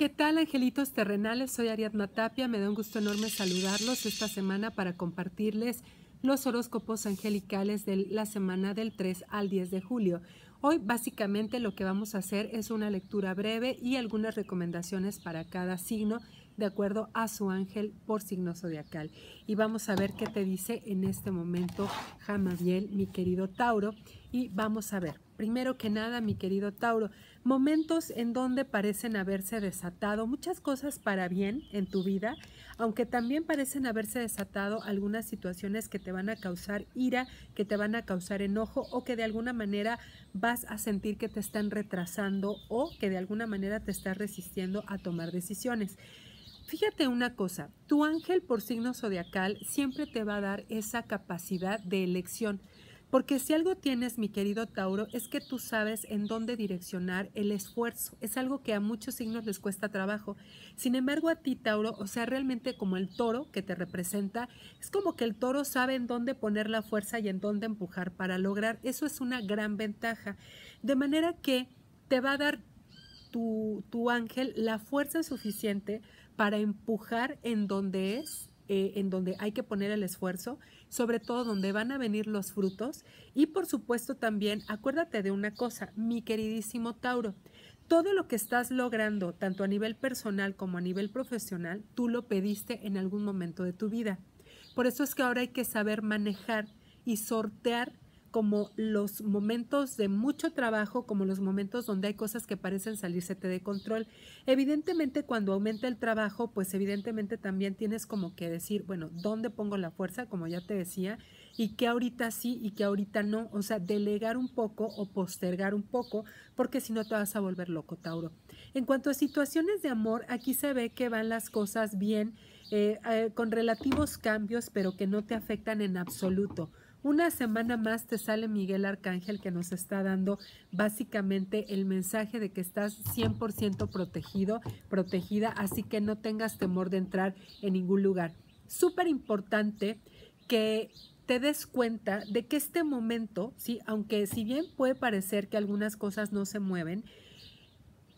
¿Qué tal, angelitos terrenales? Soy Ariadna Tapia. Me da un gusto enorme saludarlos esta semana para compartirles los horóscopos angelicales de la semana del 3 al 10 de julio. Hoy básicamente lo que vamos a hacer es una lectura breve y algunas recomendaciones para cada signo de acuerdo a su ángel por signo zodiacal. Y vamos a ver qué te dice en este momento Jamabiel, mi querido Tauro. Y vamos a ver, primero que nada, mi querido Tauro, momentos en donde parecen haberse desatado muchas cosas para bien en tu vida, aunque también parecen haberse desatado algunas situaciones que te van a causar ira, que te van a causar enojo o que de alguna manera vas a sentir que te están retrasando o que de alguna manera te estás resistiendo a tomar decisiones. Fíjate una cosa, tu ángel por signo zodiacal siempre te va a dar esa capacidad de elección, porque si algo tienes, mi querido Tauro, es que tú sabes en dónde direccionar el esfuerzo. Es algo que a muchos signos les cuesta trabajo. Sin embargo, a ti, Tauro, o sea, realmente como el toro que te representa, es como que el toro sabe en dónde poner la fuerza y en dónde empujar para lograr. Eso es una gran ventaja. De manera que te va a dar tu, ángel la fuerza suficiente para empujar en donde es eh, en donde hay que poner el esfuerzo, sobre todo donde van a venir los frutos. Y por supuesto también, acuérdate de una cosa, mi queridísimo Tauro, todo lo que estás logrando, tanto a nivel personal como a nivel profesional, tú lo pediste en algún momento de tu vida. Por eso es que ahora hay que saber manejar y sortear como los momentos de mucho trabajo, como los momentos donde hay cosas que parecen salirse de control. Evidentemente, cuando aumenta el trabajo, pues evidentemente también tienes como que decir, bueno, ¿dónde pongo la fuerza? Como ya te decía, y que ahorita sí y que ahorita no. O sea, delegar un poco o postergar un poco, porque si no te vas a volver loco, Tauro. En cuanto a situaciones de amor, aquí se ve que van las cosas bien, eh, eh, con relativos cambios, pero que no te afectan en absoluto. Una semana más te sale Miguel Arcángel que nos está dando básicamente el mensaje de que estás 100% protegido, protegida, así que no tengas temor de entrar en ningún lugar. Súper importante que te des cuenta de que este momento, ¿sí? aunque si bien puede parecer que algunas cosas no se mueven,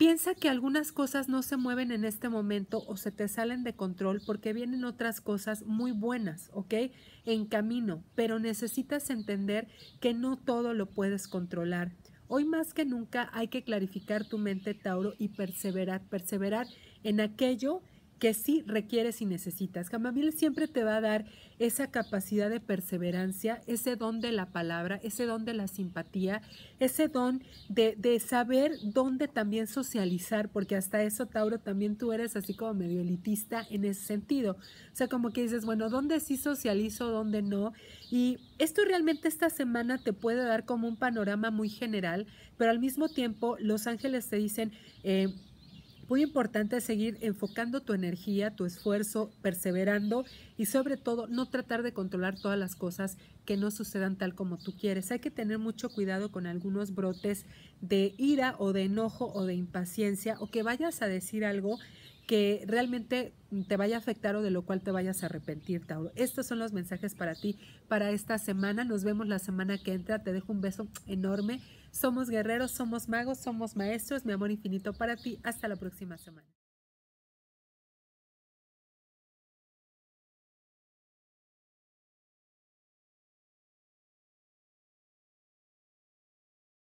Piensa que algunas cosas no se mueven en este momento o se te salen de control porque vienen otras cosas muy buenas, ¿ok? En camino, pero necesitas entender que no todo lo puedes controlar. Hoy más que nunca hay que clarificar tu mente, Tauro, y perseverar, perseverar en aquello que sí requieres y necesitas. Camamiel siempre te va a dar esa capacidad de perseverancia, ese don de la palabra, ese don de la simpatía, ese don de, saber dónde también socializar, porque hasta eso, Tauro, también tú eres así como medio elitista en ese sentido. O sea, como que dices, bueno, ¿dónde sí socializo, dónde no? Y esto realmente esta semana te puede dar como un panorama muy general, pero al mismo tiempo los ángeles te dicen... Eh, muy importante seguir enfocando tu energía, tu esfuerzo, perseverando y sobre todo no tratar de controlar todas las cosas que no sucedan tal como tú quieres. Hay que tener mucho cuidado con algunos brotes de ira o de enojo o de impaciencia o que vayas a decir algo que realmente te vaya a afectar o de lo cual te vayas a arrepentir, Tauro. Estos son los mensajes para ti para esta semana. Nos vemos la semana que entra. Te dejo un beso enorme. Somos guerreros, somos magos, somos maestros. Mi amor infinito para ti. Hasta la próxima semana.